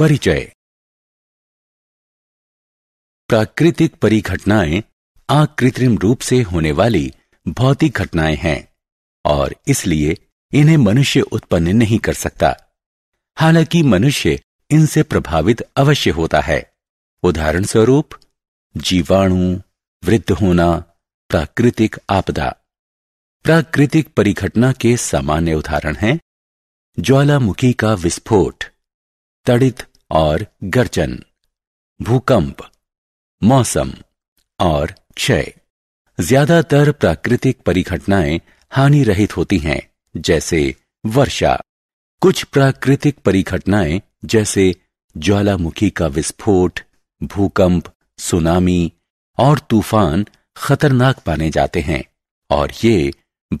परिचय प्राकृतिक परिघटनाएं आकृत्रिम रूप से होने वाली भौतिक घटनाएं हैं और इसलिए इन्हें मनुष्य उत्पन्न नहीं कर सकता हालांकि मनुष्य इनसे प्रभावित अवश्य होता है उदाहरण स्वरूप जीवाणु वृद्ध होना प्राकृतिक आपदा प्राकृतिक परिघटना के सामान्य उदाहरण हैं ज्वालामुखी का विस्फोट तड़ित और गर्जन भूकंप मौसम और क्षय ज्यादातर प्राकृतिक परिघटनाएं हानि रहित होती हैं जैसे वर्षा कुछ प्राकृतिक परिघटनाएं जैसे ज्वालामुखी का विस्फोट भूकंप सुनामी और तूफान खतरनाक पाने जाते हैं और ये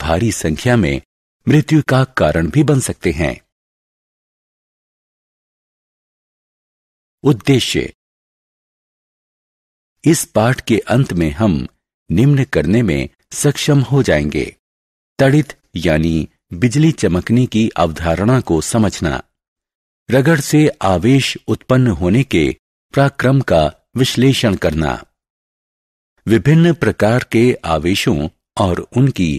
भारी संख्या में मृत्यु का कारण भी बन सकते हैं उद्देश्य इस पाठ के अंत में हम निम्न करने में सक्षम हो जाएंगे तड़ित यानी बिजली चमकने की अवधारणा को समझना रगड़ से आवेश उत्पन्न होने के प्राक्रम का विश्लेषण करना विभिन्न प्रकार के आवेशों और उनकी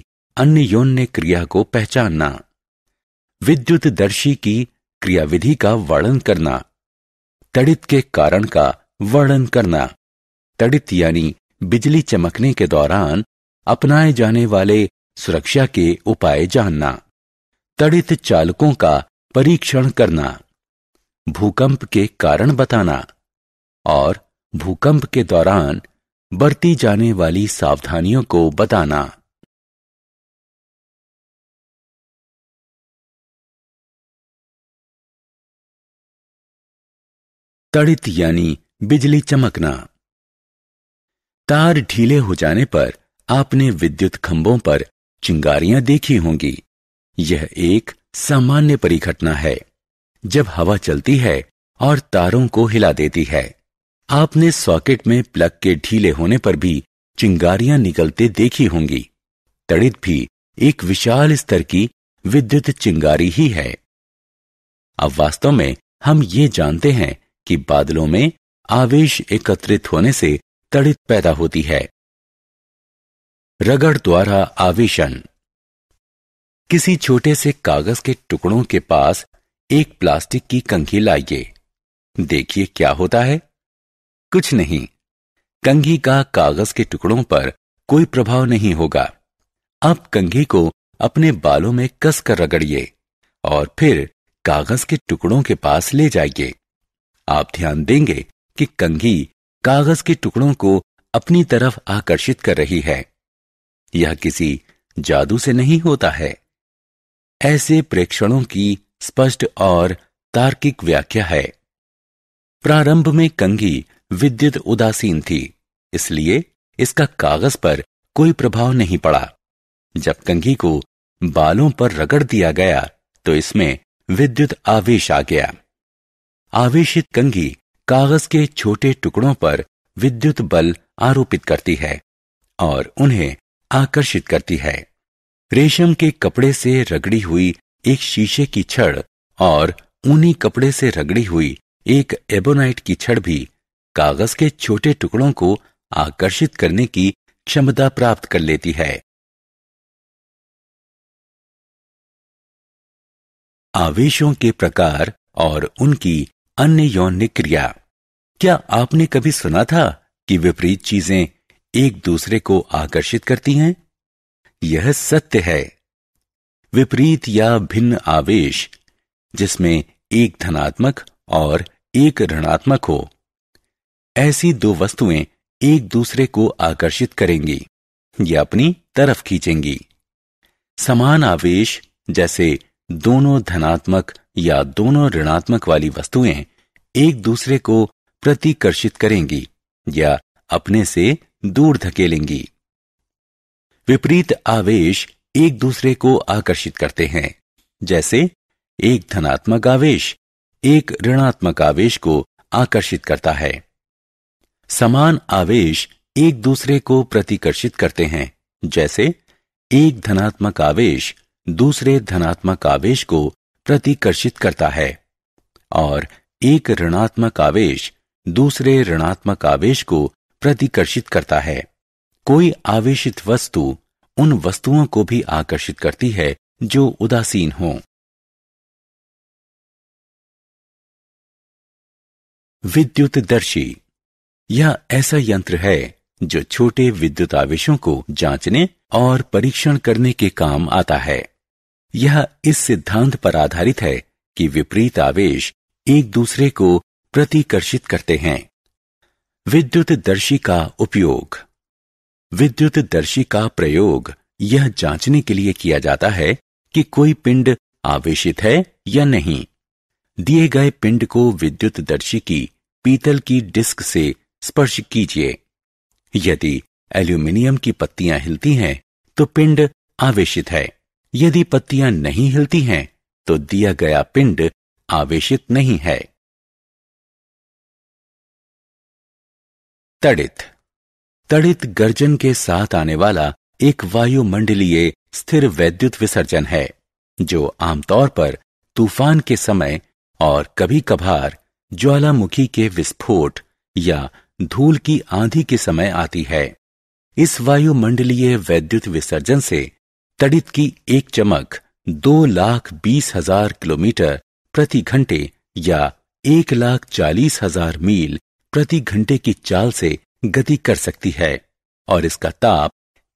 अन्य योन्य क्रिया को पहचानना विद्युत दर्शी की क्रियाविधि का वर्णन करना तड़ित के कारण का वर्णन करना तड़ित यानी बिजली चमकने के दौरान अपनाए जाने वाले सुरक्षा के उपाय जानना तड़ित चालकों का परीक्षण करना भूकंप के कारण बताना और भूकंप के दौरान बरती जाने वाली सावधानियों को बताना तड़ित यानी बिजली चमकना तार ढीले हो जाने पर आपने विद्युत खंभों पर चिंगारियां देखी होंगी यह एक सामान्य परिघटना है जब हवा चलती है और तारों को हिला देती है आपने सॉकेट में प्लग के ढीले होने पर भी चिंगारियां निकलते देखी होंगी तड़ित भी एक विशाल स्तर की विद्युत चिंगारी ही है अब वास्तव में हम ये जानते हैं कि बादलों में आवेश एकत्रित होने से तड़ित पैदा होती है रगड़ द्वारा आवेशन किसी छोटे से कागज के टुकड़ों के पास एक प्लास्टिक की कंघी लाइए देखिए क्या होता है कुछ नहीं कंघी का कागज के टुकड़ों पर कोई प्रभाव नहीं होगा अब कंघी को अपने बालों में कसकर रगड़िए और फिर कागज के टुकड़ों के पास ले जाइए आप ध्यान देंगे कि कंघी कागज के टुकड़ों को अपनी तरफ आकर्षित कर रही है यह किसी जादू से नहीं होता है ऐसे प्रेक्षणों की स्पष्ट और तार्किक व्याख्या है प्रारंभ में कंघी विद्युत उदासीन थी इसलिए इसका कागज पर कोई प्रभाव नहीं पड़ा जब कंघी को बालों पर रगड़ दिया गया तो इसमें विद्युत आवेश आ गया आवेशित कंगी कागज के छोटे टुकड़ों पर विद्युत बल आरोपित करती है और उन्हें आकर्षित करती है रेशम के कपड़े से रगड़ी हुई एक शीशे की छड़ और ऊनी कपड़े से रगड़ी हुई एक एबोनाइट की छड़ भी कागज के छोटे टुकड़ों को आकर्षित करने की क्षमता प्राप्त कर लेती है आवेशों के प्रकार और उनकी अन्य यौन क्रिया क्या आपने कभी सुना था कि विपरीत चीजें एक दूसरे को आकर्षित करती हैं यह सत्य है विपरीत या भिन्न आवेश जिसमें एक धनात्मक और एक ऋणात्मक हो ऐसी दो वस्तुएं एक दूसरे को आकर्षित करेंगी या अपनी तरफ खींचेंगी समान आवेश जैसे दोनों धनात्मक या दोनों ऋणात्मक वाली वस्तुएं एक दूसरे को प्रतिकर्षित करेंगी या अपने से दूर धकेलेंगी विपरीत आवेश एक दूसरे को आकर्षित करते हैं जैसे एक धनात्मक आवेश एक ऋणात्मक आवेश को आकर्षित करता है समान आवेश एक दूसरे को प्रतिकर्षित करते हैं जैसे एक धनात्मक आवेश दूसरे धनात्मक आवेश को प्रतिकर्षित करता है और एक ऋणात्मक आवेश दूसरे ऋणात्मक आवेश को प्रतिकर्षित करता है कोई आवेशित वस्तु उन वस्तुओं को भी आकर्षित करती है जो उदासीन हों विद्युत दर्शी यह ऐसा यंत्र है जो छोटे विद्युत आवेशों को जांचने और परीक्षण करने के काम आता है यह इस सिद्धांत पर आधारित है कि विपरीत आवेश एक दूसरे को प्रतिकर्षित करते हैं विद्युत दर्शी का उपयोग विद्युत दर्शी का प्रयोग यह जांचने के लिए किया जाता है कि कोई पिंड आवेशित है या नहीं दिए गए पिंड को विद्युत दर्शी की पीतल की डिस्क से स्पर्श कीजिए यदि एल्यूमिनियम की पत्तियां हिलती हैं तो पिंड आवेशित है यदि पत्तियां नहीं हिलती हैं तो दिया गया पिंड आवेशित नहीं है तड़ित तड़ित गर्जन के साथ आने वाला एक वायुमंडलीय स्थिर वैद्युत विसर्जन है जो आमतौर पर तूफान के समय और कभी कभार ज्वालामुखी के विस्फोट या धूल की आंधी के समय आती है इस वायुमंडलीय वैद्युत विसर्जन से तड़ित की एक चमक दो लाख बीस हजार किलोमीटर प्रति घंटे या एक लाख चालीस हजार मील प्रति घंटे की चाल से गति कर सकती है और इसका ताप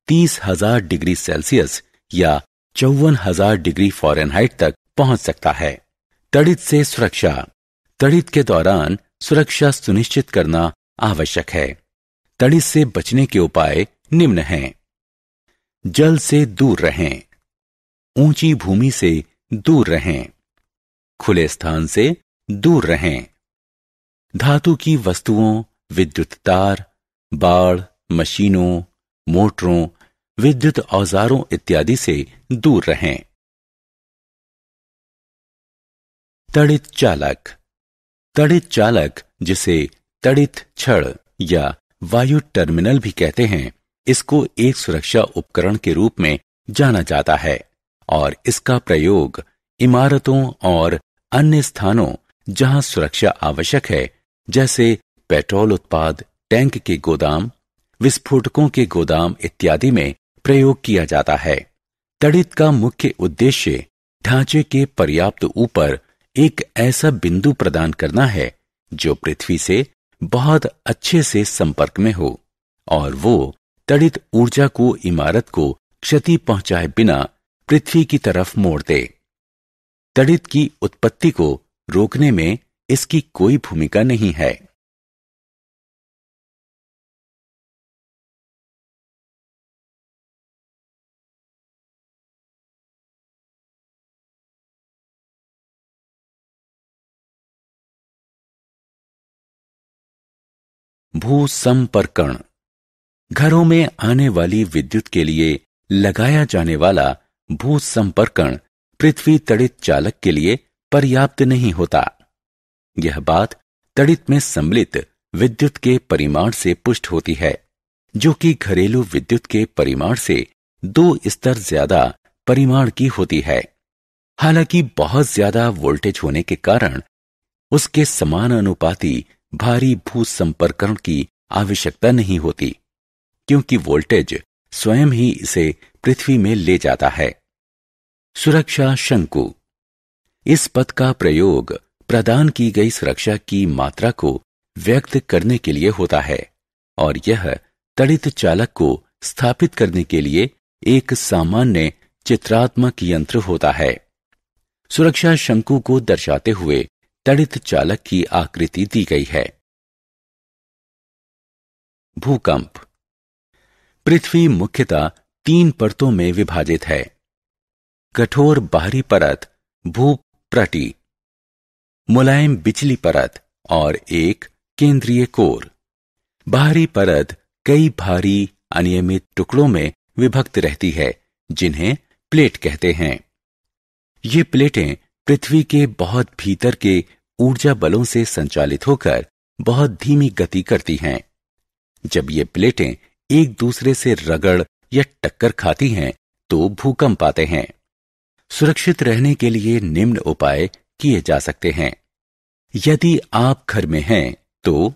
तीस हजार डिग्री सेल्सियस या चौवन हजार डिग्री फॉरेनहाइट तक पहुंच सकता है तड़ित से सुरक्षा तड़ित के दौरान सुरक्षा सुनिश्चित करना आवश्यक है तड़ित से बचने के उपाय निम्न हैं जल से दूर रहें ऊंची भूमि से दूर रहें खुले स्थान से दूर रहें धातु की वस्तुओं विद्युत तार बाढ़ मशीनों मोटरों विद्युत औजारों इत्यादि से दूर रहें तड़ित चालक तड़ित चालक जिसे तड़ित छड़ या वायु टर्मिनल भी कहते हैं इसको एक सुरक्षा उपकरण के रूप में जाना जाता है और इसका प्रयोग इमारतों और अन्य स्थानों जहां सुरक्षा आवश्यक है जैसे पेट्रोल उत्पाद टैंक के गोदाम विस्फोटकों के गोदाम इत्यादि में प्रयोग किया जाता है तड़ित का मुख्य उद्देश्य ढांचे के पर्याप्त ऊपर एक ऐसा बिंदु प्रदान करना है जो पृथ्वी से बहुत अच्छे से संपर्क में हो और वो तड़ित ऊर्जा को इमारत को क्षति पहुंचाए बिना पृथ्वी की तरफ मोड़ दे तड़ित की उत्पत्ति को रोकने में इसकी कोई भूमिका नहीं है भू संपर्कण घरों में आने वाली विद्युत के लिए लगाया जाने वाला भू संपर्कण पृथ्वी तड़ित चालक के लिए पर्याप्त नहीं होता यह बात तड़ित में सम्मिलित विद्युत के परिमाण से पुष्ट होती है जो कि घरेलू विद्युत के परिमाण से दो स्तर ज्यादा परिमाण की होती है हालांकि बहुत ज्यादा वोल्टेज होने के कारण उसके समान अनुपाती भारी भू संपर्करण की आवश्यकता नहीं होती क्योंकि वोल्टेज स्वयं ही इसे पृथ्वी में ले जाता है सुरक्षा शंकु इस पद का प्रयोग प्रदान की गई सुरक्षा की मात्रा को व्यक्त करने के लिए होता है और यह तड़ित चालक को स्थापित करने के लिए एक सामान्य चित्रात्मक यंत्र होता है सुरक्षा शंकु को दर्शाते हुए तड़ित चालक की आकृति दी गई है भूकंप पृथ्वी मुख्यतः तीन परतों में विभाजित है कठोर बाहरी परत भू प्रटी मुलायम बिचली परत और एक केंद्रीय कोर बाहरी परत कई भारी अनियमित टुकड़ों में विभक्त रहती है जिन्हें प्लेट कहते हैं ये प्लेटें पृथ्वी के बहुत भीतर के ऊर्जा बलों से संचालित होकर बहुत धीमी गति करती हैं जब ये प्लेटें एक दूसरे से रगड़ या टक्कर खाती हैं तो भूकंप आते हैं सुरक्षित रहने के लिए निम्न उपाय किए जा सकते हैं यदि आप घर में हैं तो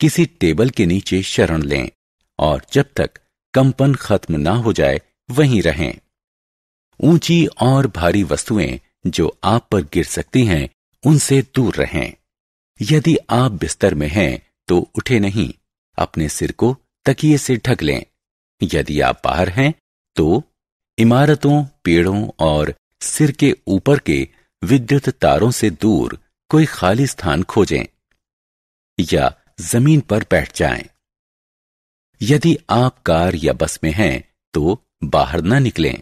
किसी टेबल के नीचे शरण लें और जब तक कंपन खत्म ना हो जाए वहीं रहें ऊंची और भारी वस्तुएं जो आप पर गिर सकती हैं उनसे दूर रहें यदि आप बिस्तर में हैं तो उठे नहीं अपने सिर को तकिए से ढक लें यदि आप बाहर हैं तो इमारतों पेड़ों और सिर के ऊपर के विद्युत तारों से दूर कोई खाली स्थान खोजें या जमीन पर बैठ जाएं। यदि आप कार या बस में हैं तो बाहर न निकलें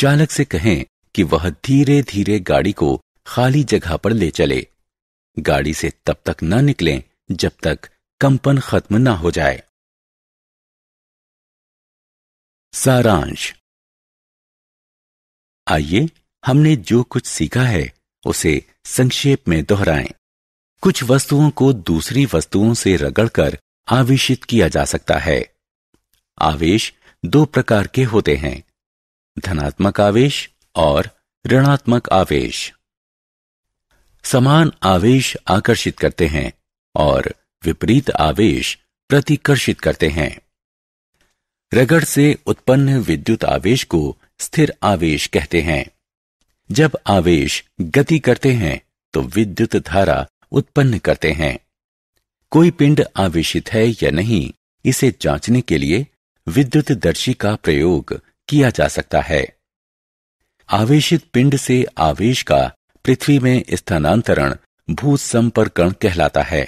चालक से कहें कि वह धीरे धीरे गाड़ी को खाली जगह पर ले चले गाड़ी से तब तक न निकलें जब तक कंपन खत्म न हो जाए सारांश आइए हमने जो कुछ सीखा है उसे संक्षेप में दोहराएं। कुछ वस्तुओं को दूसरी वस्तुओं से रगड़कर आवेशित किया जा सकता है आवेश दो प्रकार के होते हैं धनात्मक आवेश और ऋणात्मक आवेश समान आवेश आकर्षित करते हैं और विपरीत आवेश प्रतिकर्षित करते हैं रगड़ से उत्पन्न विद्युत आवेश को स्थिर आवेश कहते हैं जब आवेश गति करते हैं तो विद्युत धारा उत्पन्न करते हैं कोई पिंड आवेशित है या नहीं इसे जांचने के लिए विद्युत दर्शी का प्रयोग किया जा सकता है आवेशित पिंड से आवेश का पृथ्वी में स्थानांतरण भू संपर्कण कहलाता है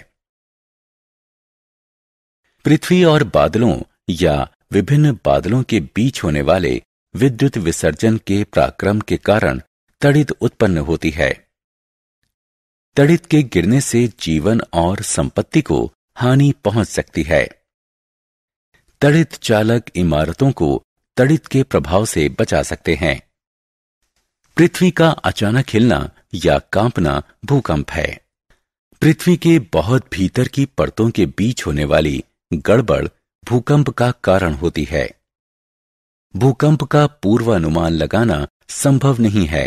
पृथ्वी और बादलों या विभिन्न बादलों के बीच होने वाले विद्युत विसर्जन के पराक्रम के कारण तड़ित उत्पन्न होती है तड़ित के गिरने से जीवन और संपत्ति को हानि पहुंच सकती है तड़ित चालक इमारतों को तड़ित के प्रभाव से बचा सकते हैं पृथ्वी का अचानक हिलना या कांपना भूकंप है पृथ्वी के बहुत भीतर की परतों के बीच होने वाली गड़बड़ भूकंप का कारण होती है भूकंप का पूर्वानुमान लगाना संभव नहीं है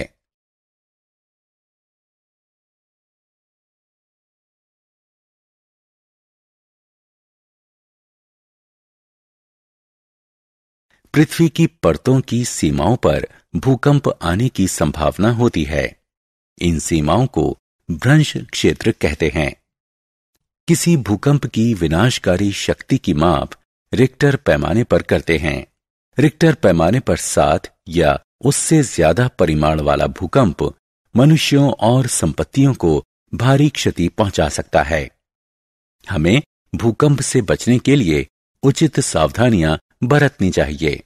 पृथ्वी की परतों की सीमाओं पर भूकंप आने की संभावना होती है इन सीमाओं को भ्रंश क्षेत्र कहते हैं किसी भूकंप की विनाशकारी शक्ति की माप रिक्टर पैमाने पर करते हैं रिक्टर पैमाने पर सात या उससे ज्यादा परिमाण वाला भूकंप मनुष्यों और संपत्तियों को भारी क्षति पहुंचा सकता है हमें भूकंप से बचने के लिए उचित सावधानियां बरतनी चाहिए